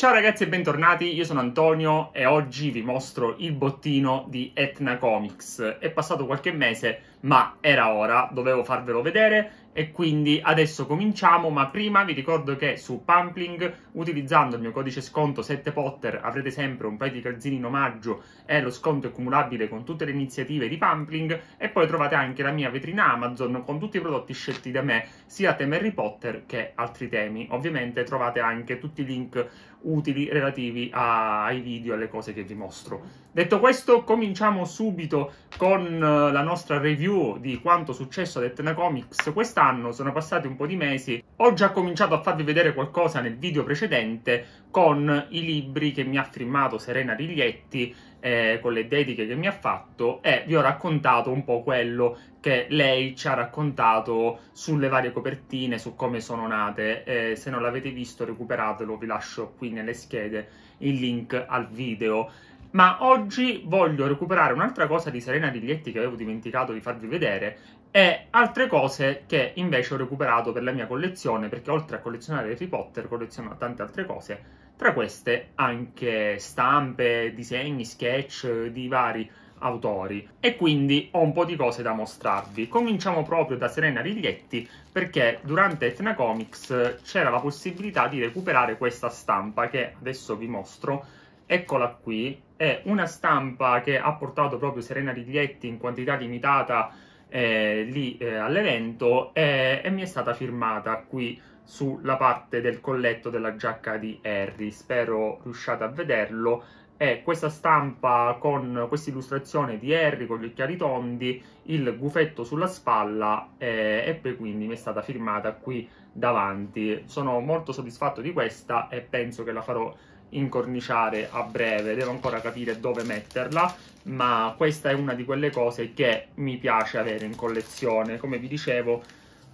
Ciao ragazzi e bentornati, io sono Antonio e oggi vi mostro il bottino di Etna Comics. È passato qualche mese, ma era ora, dovevo farvelo vedere e quindi adesso cominciamo, ma prima vi ricordo che su Pampling, utilizzando il mio codice sconto 7Potter, avrete sempre un paio di calzini in omaggio e lo sconto è cumulabile con tutte le iniziative di Pampling, e poi trovate anche la mia vetrina Amazon con tutti i prodotti scelti da me, sia tema Harry Potter che altri temi. Ovviamente trovate anche tutti i link utili relativi a, ai video e alle cose che vi mostro. Detto questo, cominciamo subito con eh, la nostra review di quanto successo ad Etna Comics quest'anno anno, sono passati un po' di mesi, ho già cominciato a farvi vedere qualcosa nel video precedente con i libri che mi ha firmato Serena Riglietti, eh, con le dediche che mi ha fatto e vi ho raccontato un po' quello che lei ci ha raccontato sulle varie copertine, su come sono nate. Eh, se non l'avete visto recuperatelo, vi lascio qui nelle schede il link al video. Ma oggi voglio recuperare un'altra cosa di Serena Riglietti che avevo dimenticato di farvi vedere e altre cose che invece ho recuperato per la mia collezione, perché oltre a collezionare Harry Potter colleziono tante altre cose, tra queste anche stampe, disegni, sketch di vari autori e quindi ho un po' di cose da mostrarvi. Cominciamo proprio da Serena Riglietti perché durante Etna Comics c'era la possibilità di recuperare questa stampa che adesso vi mostro. Eccola qui, è una stampa che ha portato proprio Serena Riglietti in quantità limitata eh, lì eh, all'evento eh, e mi è stata firmata qui sulla parte del colletto della giacca di Harry. Spero riusciate a vederlo. È questa stampa con questa illustrazione di Harry con gli occhiali tondi, il gufetto sulla spalla eh, e poi quindi mi è stata firmata qui davanti. Sono molto soddisfatto di questa e penso che la farò incorniciare a breve, devo ancora capire dove metterla, ma questa è una di quelle cose che mi piace avere in collezione. Come vi dicevo,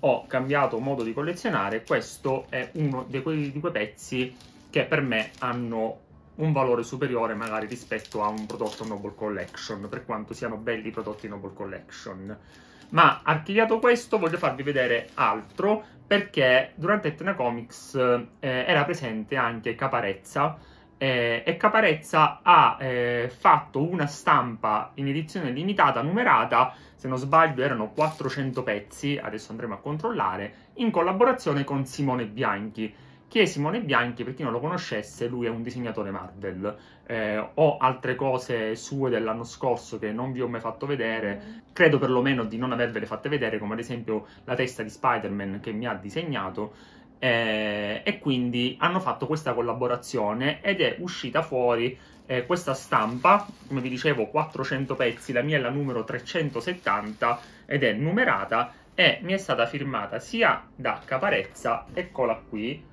ho cambiato modo di collezionare, questo è uno di quei, di quei pezzi che per me hanno un valore superiore magari rispetto a un prodotto Noble Collection, per quanto siano belli i prodotti Noble Collection. Ma archiviato questo, voglio farvi vedere altro perché durante Etna Comics eh, era presente anche Caparezza eh, e Caparezza ha eh, fatto una stampa in edizione limitata, numerata, se non sbaglio erano 400 pezzi, adesso andremo a controllare, in collaborazione con Simone Bianchi che è Simone Bianchi, per chi non lo conoscesse, lui è un disegnatore Marvel. Eh, ho altre cose sue dell'anno scorso che non vi ho mai fatto vedere, credo perlomeno di non avervele fatte vedere, come ad esempio la testa di Spider-Man che mi ha disegnato. Eh, e quindi hanno fatto questa collaborazione ed è uscita fuori eh, questa stampa, come vi dicevo 400 pezzi, la mia è la numero 370 ed è numerata e mi è stata firmata sia da Caparezza, eccola qui,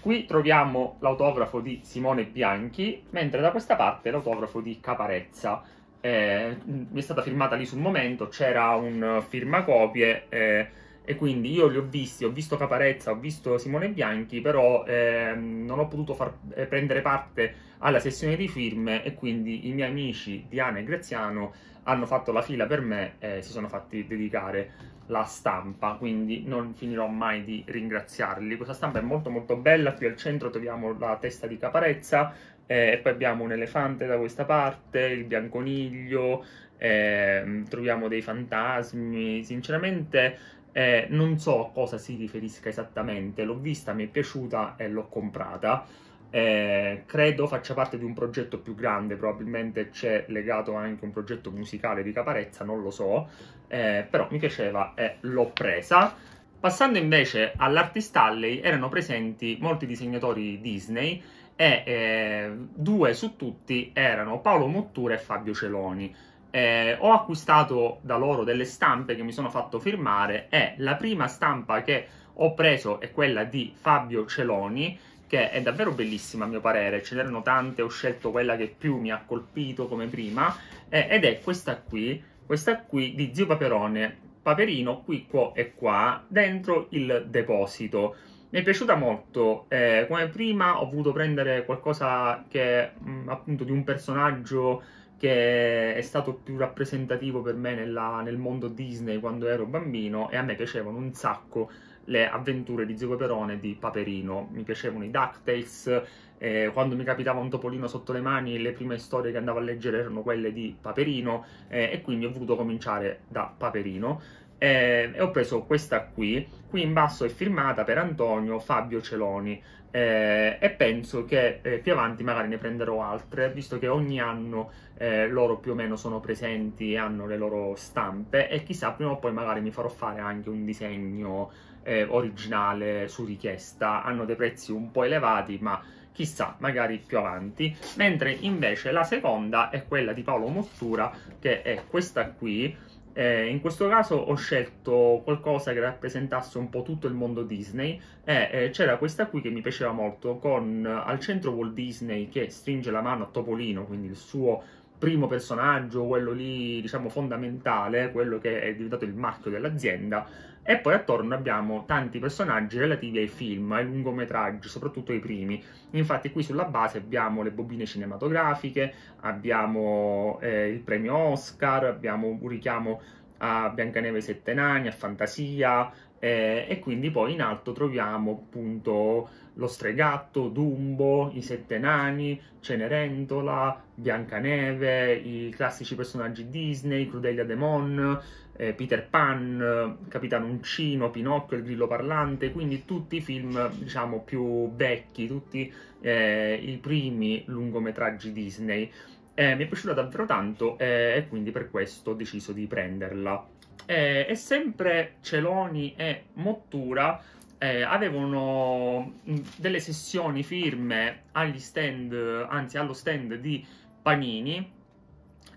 Qui troviamo l'autografo di Simone Bianchi, mentre da questa parte l'autografo di Caparezza. Eh, è stata firmata lì sul momento, c'era un firmacopie eh, e quindi io li ho visti, ho visto Caparezza, ho visto Simone Bianchi, però eh, non ho potuto far, eh, prendere parte alla sessione di firme e quindi i miei amici Diana e Graziano hanno fatto la fila per me e si sono fatti dedicare la stampa, quindi non finirò mai di ringraziarli. Questa stampa è molto molto bella, qui al centro troviamo la testa di Caparezza, eh, e poi abbiamo un elefante da questa parte, il bianconiglio, eh, troviamo dei fantasmi, sinceramente eh, non so a cosa si riferisca esattamente, l'ho vista, mi è piaciuta e l'ho comprata eh, credo faccia parte di un progetto più grande, probabilmente c'è legato anche un progetto musicale di Caparezza, non lo so, eh, però mi piaceva e l'ho presa. Passando invece all'Artist Alley erano presenti molti disegnatori Disney e eh, due su tutti erano Paolo Mottura e Fabio Celoni. Eh, ho acquistato da loro delle stampe che mi sono fatto firmare e la prima stampa che ho preso è quella di Fabio Celoni che è davvero bellissima a mio parere, ce n'erano tante, ho scelto quella che più mi ha colpito come prima, eh, ed è questa qui, questa qui di Zio Paperone, Paperino qui, qua e qua, dentro il deposito. Mi è piaciuta molto, eh, come prima ho voluto prendere qualcosa che mh, mm, appunto di un personaggio che è stato più rappresentativo per me nella, nel mondo Disney quando ero bambino e a me piacevano un sacco le avventure di Zio Peperone e di Paperino. Mi piacevano i DuckTales, eh, quando mi capitava un topolino sotto le mani le prime storie che andavo a leggere erano quelle di Paperino eh, e quindi ho voluto cominciare da Paperino. Eh, e ho preso questa qui, qui in basso è firmata per Antonio Fabio Celoni eh, e penso che eh, più avanti magari ne prenderò altre, visto che ogni anno eh, loro più o meno sono presenti e hanno le loro stampe e chissà prima o poi magari mi farò fare anche un disegno eh, originale su richiesta, hanno dei prezzi un po' elevati ma chissà, magari più avanti, mentre invece la seconda è quella di Paolo Mottura che è questa qui, eh, in questo caso ho scelto qualcosa che rappresentasse un po' tutto il mondo Disney e eh, eh, c'era questa qui che mi piaceva molto con eh, al centro Walt Disney che stringe la mano a Topolino, quindi il suo primo personaggio, quello lì diciamo fondamentale, quello che è diventato il marchio dell'azienda e poi attorno abbiamo tanti personaggi relativi ai film, ai lungometraggi, soprattutto ai primi. Infatti qui sulla base abbiamo le bobine cinematografiche, abbiamo eh, il premio Oscar, abbiamo un richiamo a Biancaneve e Sette Nani, a Fantasia, eh, e quindi poi in alto troviamo appunto lo stregatto, Dumbo, i sette nani, Cenerentola, Biancaneve, i classici personaggi Disney, Crudelia Demon, eh, Peter Pan, eh, Capitan Uncino, Pinocchio, Il Grillo Parlante, quindi tutti i film diciamo più vecchi, tutti eh, i primi lungometraggi Disney. Eh, mi è piaciuta davvero tanto eh, e quindi per questo ho deciso di prenderla. Eh, e sempre Celoni e Mottura eh, avevano mm, delle sessioni firme agli stand, anzi allo stand di Panini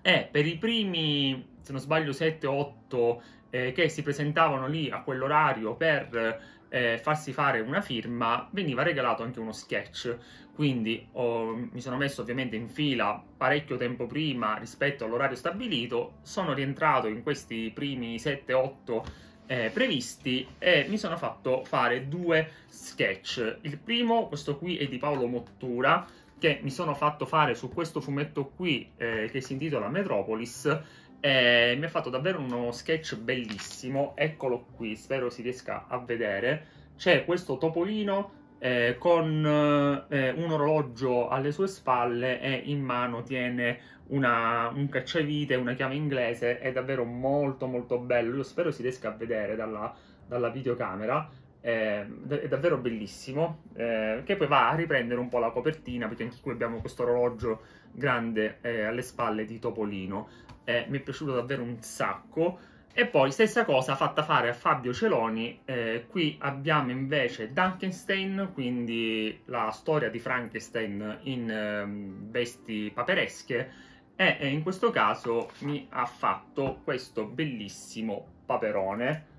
e per i primi se non sbaglio 7 o 8 eh, che si presentavano lì a quell'orario per eh, farsi fare una firma, veniva regalato anche uno sketch. Quindi oh, mi sono messo ovviamente in fila parecchio tempo prima rispetto all'orario stabilito, sono rientrato in questi primi 7-8 eh, previsti e mi sono fatto fare due sketch. Il primo, questo qui, è di Paolo Mottura, che mi sono fatto fare su questo fumetto qui eh, che si intitola Metropolis e eh, mi ha fatto davvero uno sketch bellissimo, eccolo qui, spero si riesca a vedere. C'è questo topolino eh, con eh, un orologio alle sue spalle e in mano tiene una, un cacciavite, una chiave inglese, è davvero molto molto bello, io spero si riesca a vedere dalla, dalla videocamera è, ehm, è davvero bellissimo, eh, che poi va a riprendere un po' la copertina, perché anche qui abbiamo questo orologio grande eh, alle spalle di Topolino. Eh, mi è piaciuto davvero un sacco. E poi stessa cosa fatta fare a Fabio Celoni, eh, qui abbiamo invece Duncanstein, quindi la storia di Frankenstein in ehm, vesti paperesche, e in questo caso mi ha fatto questo bellissimo paperone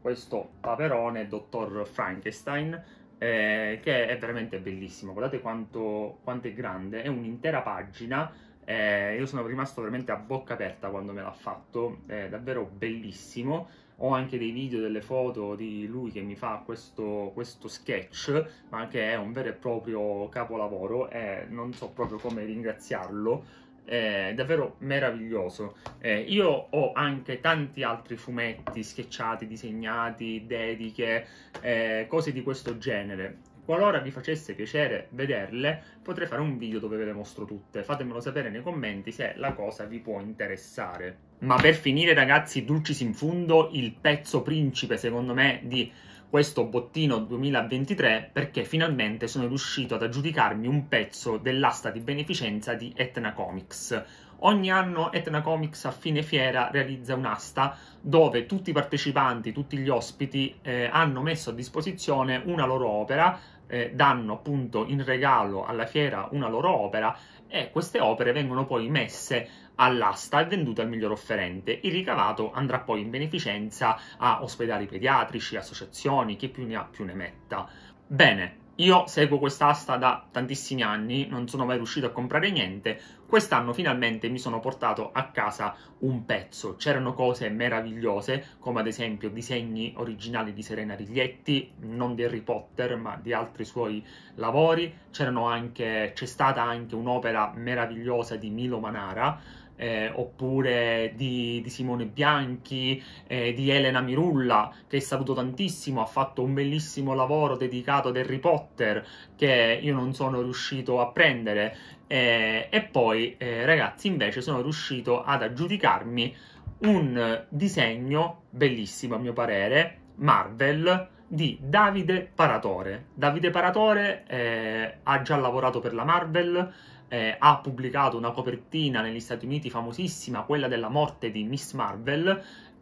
questo paperone dottor Frankenstein eh, che è veramente bellissimo guardate quanto, quanto è grande è un'intera pagina eh, io sono rimasto veramente a bocca aperta quando me l'ha fatto è davvero bellissimo ho anche dei video, delle foto di lui che mi fa questo, questo sketch, ma che è un vero e proprio capolavoro e eh, non so proprio come ringraziarlo eh, davvero meraviglioso. Eh, io ho anche tanti altri fumetti schiacciati, disegnati, dediche, eh, cose di questo genere. Qualora vi facesse piacere vederle, potrei fare un video dove ve le mostro tutte. Fatemelo sapere nei commenti se la cosa vi può interessare. Ma per finire, ragazzi, dulcis in fundo, il pezzo principe, secondo me, di questo bottino 2023 perché finalmente sono riuscito ad aggiudicarmi un pezzo dell'asta di beneficenza di Etna Comics. Ogni anno Etna Comics a fine fiera realizza un'asta dove tutti i partecipanti, tutti gli ospiti eh, hanno messo a disposizione una loro opera, eh, danno appunto in regalo alla fiera una loro opera e queste opere vengono poi messe all'asta e venduta al miglior offerente. Il ricavato andrà poi in beneficenza a ospedali pediatrici, associazioni, chi più ne ha più ne metta. Bene, io seguo quest'asta da tantissimi anni, non sono mai riuscito a comprare niente. Quest'anno finalmente mi sono portato a casa un pezzo. C'erano cose meravigliose, come ad esempio disegni originali di Serena Riglietti, non di Harry Potter, ma di altri suoi lavori. Anche, c'è stata anche un'opera meravigliosa di Milo Manara eh, oppure di, di, Simone Bianchi, eh, di Elena Mirulla, che saluto tantissimo, ha fatto un bellissimo lavoro dedicato ad Harry Potter che io non sono riuscito a prendere. Eh, e poi, eh, ragazzi, invece sono riuscito ad aggiudicarmi un disegno bellissimo, a mio parere, Marvel, di Davide Paratore. Davide Paratore eh, ha già lavorato per la Marvel, eh, ha pubblicato una copertina negli Stati Uniti famosissima, quella della morte di Miss Marvel,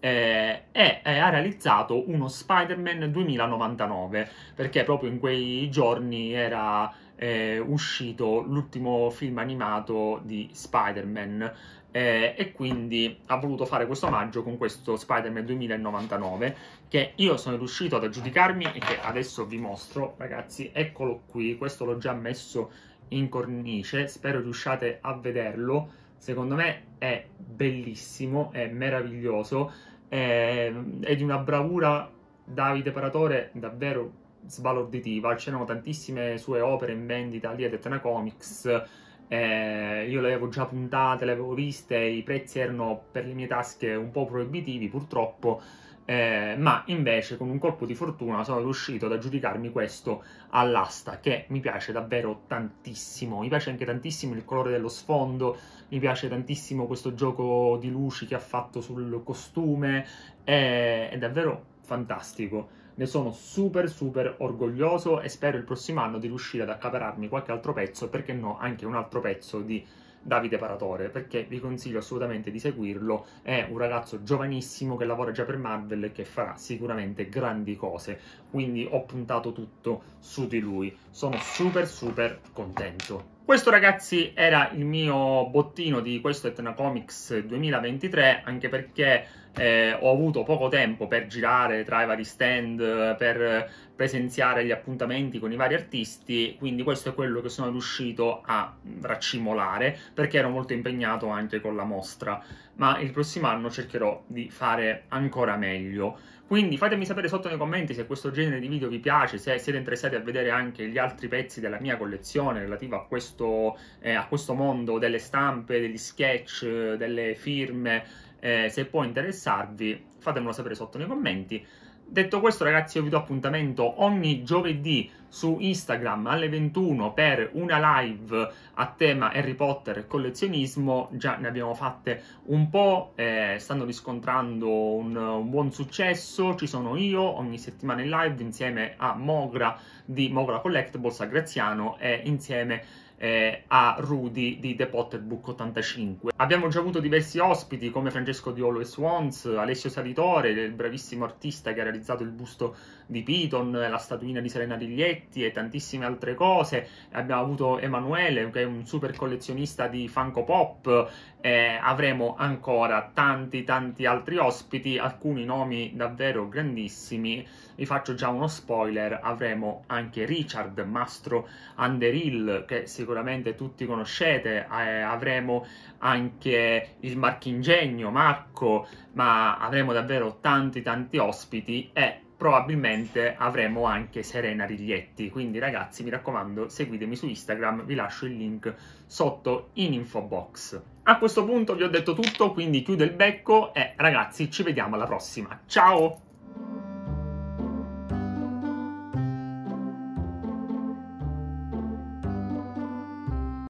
eh, e, e eh, ha realizzato uno Spider-Man 2099, perché proprio in quei giorni era eh, uscito l'ultimo film animato di Spider-Man. Eh, e quindi ha voluto fare questo omaggio con questo Spider-Man 2099 che io sono riuscito ad aggiudicarmi e che adesso vi mostro ragazzi eccolo qui questo l'ho già messo in cornice, spero riusciate a vederlo. Secondo me è bellissimo, è meraviglioso, è, è di una bravura Davide Paratore davvero sbalorditiva. C'erano tantissime sue opere in vendita lì ad Etna Comics. Eh, io le avevo già puntate, le avevo viste, i prezzi erano per le mie tasche un po' proibitivi, purtroppo eh, ma invece con un colpo di fortuna sono riuscito ad aggiudicarmi questo all'asta che mi piace davvero tantissimo. Mi piace anche tantissimo il colore dello sfondo, mi piace tantissimo questo gioco di luci che ha fatto sul costume, è, è davvero fantastico. Ne sono super super orgoglioso e spero il prossimo anno di riuscire ad accapararmi qualche altro pezzo, perché no, anche un altro pezzo di Davide Paratore, perché vi consiglio assolutamente di seguirlo. È un ragazzo giovanissimo che lavora già per Marvel e che farà sicuramente grandi cose. Quindi ho puntato tutto su di lui. Sono super super contento. Questo ragazzi era il mio bottino di questo Etna Comics 2023, anche perché eh, ho avuto poco tempo per girare tra i vari stand, per presenziare gli appuntamenti con i vari artisti, quindi questo è quello che sono riuscito a raccimolare perché ero molto impegnato anche con la mostra, ma il prossimo anno cercherò di fare ancora meglio. Quindi fatemi sapere sotto nei commenti se questo genere di video vi piace, se siete interessati a vedere anche gli altri pezzi della mia collezione relativa a questo, eh, a questo mondo delle stampe, degli sketch, delle firme eh, se può interessarvi fatemelo sapere sotto nei commenti. Detto questo ragazzi io vi do appuntamento ogni giovedì su Instagram alle 21 per una live a tema Harry Potter e collezionismo, già ne abbiamo fatte un po', eh, stanno riscontrando un, un, buon successo, ci sono io ogni settimana in live insieme a Mogra di Mogra Collectibles a Graziano e insieme a eh, a Rudy di The Potter Book 85. Abbiamo già avuto diversi ospiti come Francesco di e Swans, Alessio Salitore, il bravissimo artista che ha realizzato il busto di Piton, la statuina di Serena Riglietti e tantissime altre cose. Abbiamo avuto Emanuele, che è un super collezionista di Funko Pop. Eh, avremo ancora tanti tanti altri ospiti, alcuni nomi davvero grandissimi. Vi faccio già uno spoiler, avremo anche Richard, mastro Underhill, che si sicuramente tutti conoscete, eh, avremo anche il Marchingegno, Marco, ma avremo davvero tanti tanti ospiti e probabilmente avremo anche Serena Riglietti. Quindi ragazzi, mi raccomando, seguitemi su Instagram, vi lascio il link sotto in info box. A questo punto vi ho detto tutto, quindi chiudo il becco e ragazzi, ci vediamo alla prossima. Ciao!